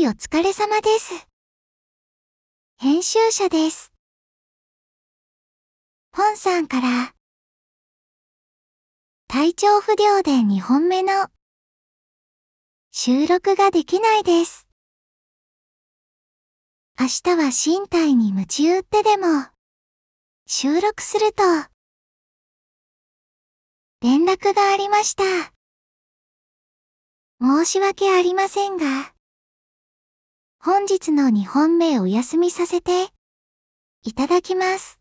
いお疲れ様です。編集者です。本さんから、体調不良で2本目の収録ができないです。明日は身体に鞭打ってでも収録すると連絡がありました。申し訳ありませんが、本日の2本目お休みさせていただきます。